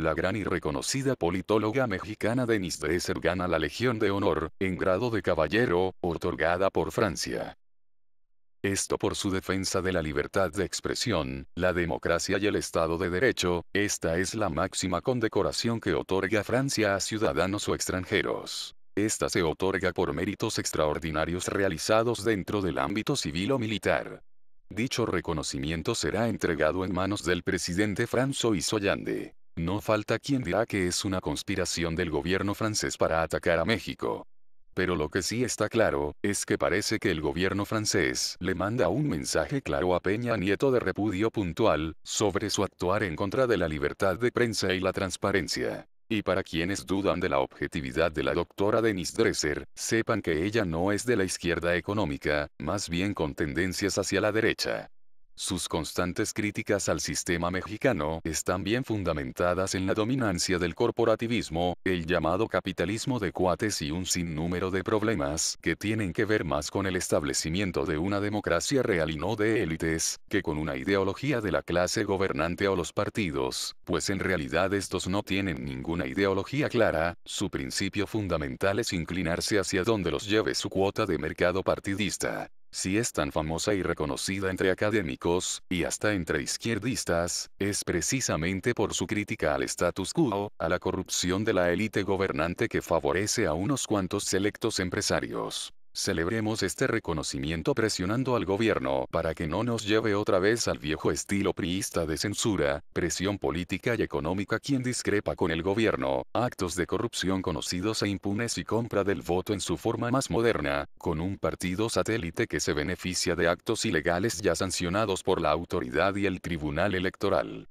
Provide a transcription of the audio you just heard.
la gran y reconocida politóloga mexicana Denise Dresser gana la Legión de Honor, en grado de caballero, otorgada por Francia. Esto por su defensa de la libertad de expresión, la democracia y el Estado de Derecho, esta es la máxima condecoración que otorga Francia a ciudadanos o extranjeros. Esta se otorga por méritos extraordinarios realizados dentro del ámbito civil o militar. Dicho reconocimiento será entregado en manos del presidente François Hollande. No falta quien dirá que es una conspiración del gobierno francés para atacar a México. Pero lo que sí está claro, es que parece que el gobierno francés le manda un mensaje claro a Peña Nieto de repudio puntual, sobre su actuar en contra de la libertad de prensa y la transparencia. Y para quienes dudan de la objetividad de la doctora Denise Dresser, sepan que ella no es de la izquierda económica, más bien con tendencias hacia la derecha. Sus constantes críticas al sistema mexicano están bien fundamentadas en la dominancia del corporativismo, el llamado capitalismo de cuates y un sinnúmero de problemas que tienen que ver más con el establecimiento de una democracia real y no de élites, que con una ideología de la clase gobernante o los partidos, pues en realidad estos no tienen ninguna ideología clara, su principio fundamental es inclinarse hacia donde los lleve su cuota de mercado partidista. Si es tan famosa y reconocida entre académicos, y hasta entre izquierdistas, es precisamente por su crítica al status quo, a la corrupción de la élite gobernante que favorece a unos cuantos selectos empresarios. Celebremos este reconocimiento presionando al gobierno para que no nos lleve otra vez al viejo estilo priista de censura, presión política y económica quien discrepa con el gobierno, actos de corrupción conocidos e impunes y compra del voto en su forma más moderna, con un partido satélite que se beneficia de actos ilegales ya sancionados por la autoridad y el tribunal electoral.